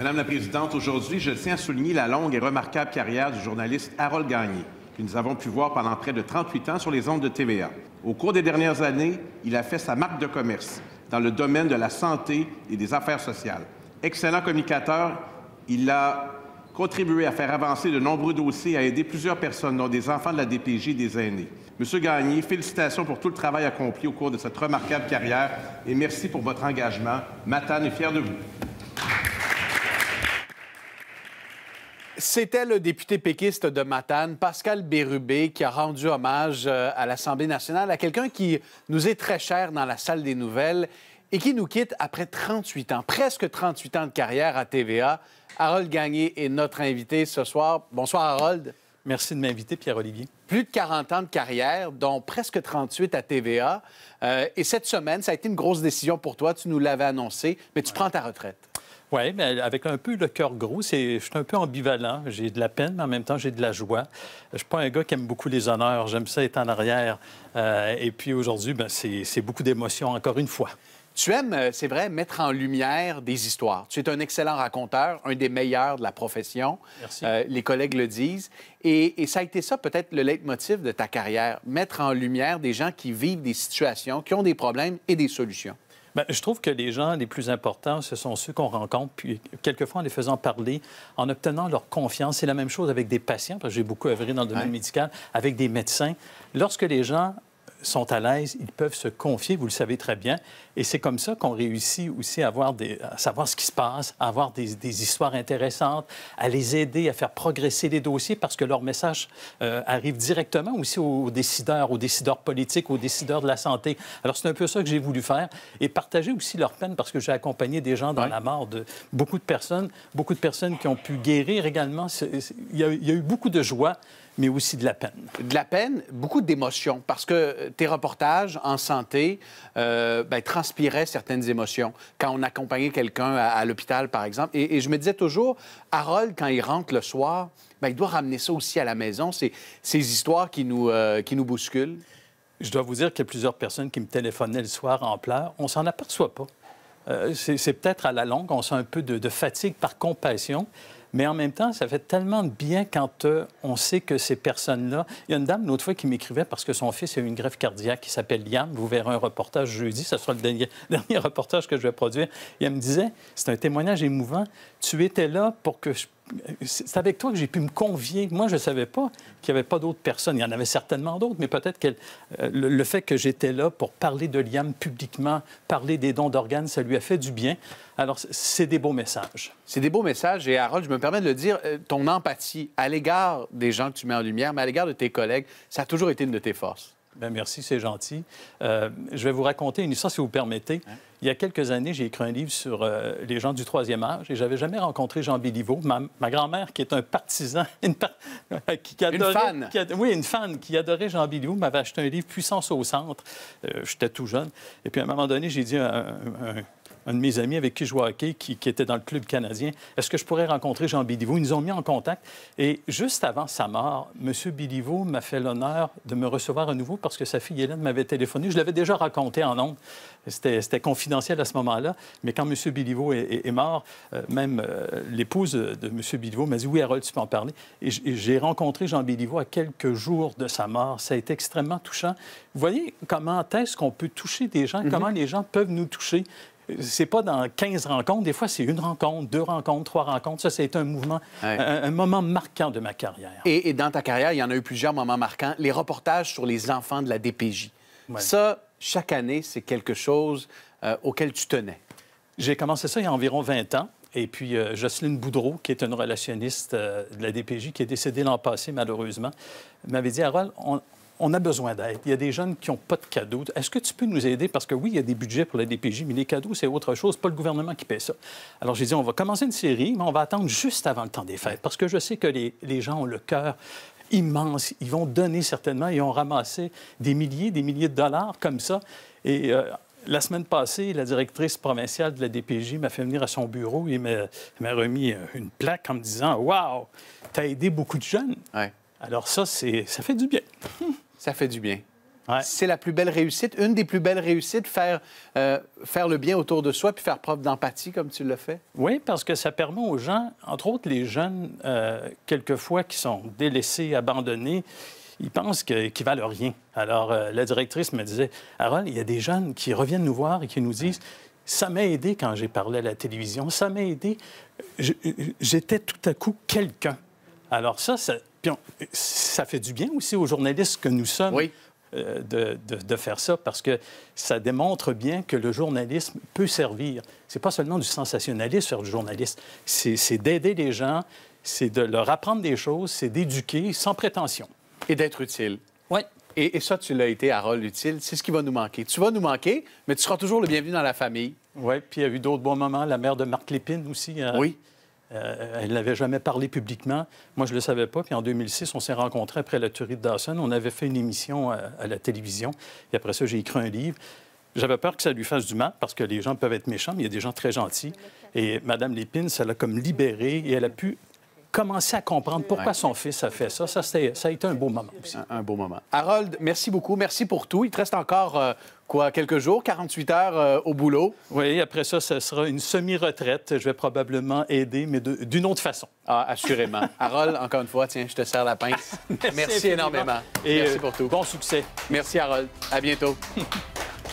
Madame la Présidente, aujourd'hui, je tiens à souligner la longue et remarquable carrière du journaliste Harold Gagné, que nous avons pu voir pendant près de 38 ans sur les ondes de TVA. Au cours des dernières années, il a fait sa marque de commerce dans le domaine de la santé et des affaires sociales. Excellent communicateur, il a contribué à faire avancer de nombreux dossiers et à aider plusieurs personnes, dont des enfants de la DPJ et des aînés. Monsieur Gagné, félicitations pour tout le travail accompli au cours de cette remarquable carrière et merci pour votre engagement. Matane est fier de vous. C'était le député péquiste de Matane, Pascal Bérubé, qui a rendu hommage euh, à l'Assemblée nationale à quelqu'un qui nous est très cher dans la salle des nouvelles et qui nous quitte après 38 ans, presque 38 ans de carrière à TVA. Harold Gagné est notre invité ce soir. Bonsoir, Harold. Merci de m'inviter, Pierre-Olivier. Plus de 40 ans de carrière, dont presque 38 à TVA. Euh, et cette semaine, ça a été une grosse décision pour toi. Tu nous l'avais annoncé, mais tu prends ta retraite. Oui, mais avec un peu le cœur gros, je suis un peu ambivalent. J'ai de la peine, mais en même temps, j'ai de la joie. Je suis pas un gars qui aime beaucoup les honneurs. J'aime ça être en arrière. Euh, et puis aujourd'hui, ben, c'est beaucoup d'émotions, encore une fois. Tu aimes, euh, c'est vrai, mettre en lumière des histoires. Tu es un excellent raconteur, un des meilleurs de la profession. Merci. Euh, les collègues le disent. Et, et ça a été ça, peut-être, le leitmotiv de ta carrière, mettre en lumière des gens qui vivent des situations, qui ont des problèmes et des solutions. Ben, je trouve que les gens les plus importants, ce sont ceux qu'on rencontre, puis quelquefois en les faisant parler, en obtenant leur confiance. C'est la même chose avec des patients, parce que j'ai beaucoup œuvré dans le domaine médical, avec des médecins. Lorsque les gens sont à l'aise, ils peuvent se confier, vous le savez très bien. Et c'est comme ça qu'on réussit aussi à, savoir ce qui se passe, à avoir des, histoires intéressantes, à les aider à faire progresser les dossiers parce que leur message euh, arrive directement aussi aux décideurs, aux décideurs politiques, aux décideurs de la santé. Alors c'est un peu ça que j'ai voulu faire et partager aussi leur peine parce que j'ai accompagné des gens dans la mort de beaucoup de personnes, beaucoup de personnes qui ont pu guérir également. Il il y a eu beaucoup de joie mais aussi de la peine. De la peine, beaucoup d'émotions, parce que tes reportages en santé euh, ben, transpiraient certaines émotions. Quand on accompagnait quelqu'un à, l'hôpital, par exemple, et, je me disais toujours, Harold, quand il rentre le soir, ben, il doit ramener ça aussi à la maison, ces, ces histoires qui nous, euh, qui nous bousculent. Je dois vous dire qu'il y a plusieurs personnes qui me téléphonaient le soir en pleurs. On s'en aperçoit pas. Euh, c'est peut-être à la longue, on sent un peu de, de fatigue par compassion. Mais en même temps, ça fait tellement de bien quand euh, on sait que ces personnes-là. Il y a une dame l'autre fois qui m'écrivait parce que son fils a eu une greffe cardiaque qui s'appelle Liam. Vous verrez un reportage jeudi. Ce sera le dernier, dernier reportage que je vais produire. Et elle me disait c'est un témoignage émouvant. Tu étais là pour que je c'est avec toi que j'ai pu me convier. Moi, je ne savais pas qu'il n'y avait pas d'autres personnes. Il y en avait certainement d'autres, mais peut-être que euh, le, fait que j'étais là pour parler de Liam publiquement, parler des dons d'organes, ça lui a fait du bien. Alors, c'est des beaux messages. C'est des beaux messages. Et Harold, je me permets de le dire, euh, ton empathie à l'égard des gens que tu mets en lumière, mais à l'égard de tes collègues, ça a toujours été une de tes forces. Ben, merci, c'est gentil. Euh, je vais vous raconter une histoire, si vous permettez. Hein? Il y a quelques années, j'ai écrit un livre sur euh, les gens du troisième âge et j'avais jamais rencontré Jean Béliveau. Ma, ma grand-mère, qui est un partisan, une, qui, une fan. Qui oui, une fan qui adorait Jean Béliveau, m'avait acheté un livre Puissance au centre. Euh, j'étais tout jeune. Et puis, à un moment donné, j'ai dit un un de mes amis avec qui je jouais hockey, qui, était dans le club canadien, est-ce que je pourrais rencontrer Jean Béliveau? Ils nous ont mis en contact. Et juste avant sa mort, M. Béliveau m'a fait l'honneur de me recevoir à nouveau parce que sa fille Hélène m'avait téléphoné. Je l'avais déjà raconté en ondes. C'était confidentiel à ce moment-là. Mais quand M. Béliveau est, mort, euh, même euh, l'épouse de M. Béliveau m'a dit Oui, Harold, tu peux en parler. Et j'ai rencontré Jean Béliveau à quelques jours de sa mort. Ça a été extrêmement touchant. Vous voyez comment est-ce qu'on peut toucher des gens, mm-hmm. comment les gens peuvent nous toucher c'est pas dans 15 rencontres. Des fois, c'est une rencontre, deux rencontres, trois rencontres. Ça, c'est un mouvement, un, moment marquant de ma carrière. Et, dans ta carrière, il y en a eu plusieurs moments marquants. Les reportages sur les enfants de la DPJ. Ça, chaque année, c'est quelque chose euh, auquel tu tenais. J'ai commencé ça il y a environ 20 ans. Et puis, euh, Jocelyne Boudreau, qui est une relationniste euh, de la DPJ, qui est décédée l'an passé, malheureusement, m'avait dit Harold, on, on a besoin d'aide. Il y a des jeunes qui n'ont pas de cadeaux. Est-ce que tu peux nous aider? Parce que oui, il y a des budgets pour la DPJ, mais les cadeaux, c'est autre chose. Pas le gouvernement qui paie ça. Alors, j'ai dit, on va commencer une série, mais on va attendre juste avant le temps des fêtes. Parce que je sais que les, gens ont le cœur immense. Ils vont donner certainement. Ils ont ramassé des milliers, des milliers de dollars comme ça. Et. Euh, la semaine passée, la directrice provinciale de la DPJ m'a fait venir à son bureau et m'a remis euh, une plaque en me disant Waouh, as aidé beaucoup de jeunes. Alors, ça, ça fait du bien. ça fait du bien. C'est la plus belle réussite, une des plus belles réussites, faire, euh, faire le bien autour de soi puis faire preuve d'empathie comme tu le fais. Oui, parce que ça permet aux gens, entre autres les jeunes, euh, quelquefois qui sont délaissés, abandonnés, ils pensent qu'ils valent rien. Alors, euh, la directrice me disait Harold, il y a des jeunes qui reviennent nous voir et qui nous disent ça m'a aidé quand j'ai parlé à la télévision, ça m'a aidé. J'étais tout à coup quelqu'un. Alors ça, ça, puis ça fait du bien aussi aux journalistes que nous sommes. Euh, de, de, faire ça parce que ça démontre bien que le journalisme peut servir. C'est pas seulement du sensationnalisme faire du journaliste, c'est d'aider les gens, c'est de leur apprendre des choses, c'est d'éduquer sans prétention. Et d'être utile. Oui. Et, ça, tu l'as été, Harold, utile. C'est ce qui va nous manquer. Tu vas nous manquer, mais tu seras toujours le bienvenu dans la famille. Oui, puis il y a eu d'autres bons moments. La mère de Marc Lépine aussi. Euh, oui. Euh, elle n'avait jamais parlé publiquement. Moi, je ne le savais pas. Puis en 2006, on s'est rencontrés après la tuerie de Dawson. On avait fait une émission à, la télévision. Et après ça, j'ai écrit un livre. J'avais peur que ça lui fasse du mal parce que les gens peuvent être méchants, mais il y a des gens très gentils. Et Mme Lépine, ça l'a comme libérée et elle a pu commencer à comprendre pourquoi son fils a fait ça. Ça, a été un beau moment aussi. Un, beau moment. Harold, merci beaucoup. Merci pour tout. Il te reste encore euh, quoi, quelques jours, 48 heures euh, au boulot? Oui, après ça, ce sera une semi-retraite. Je vais probablement aider, mais d'une autre façon. Ah, assurément. Harold, encore une fois, tiens, je te serre la pince. Merci, énormément. Merci euh, pour tout. Bon succès. Merci, Harold. À bientôt.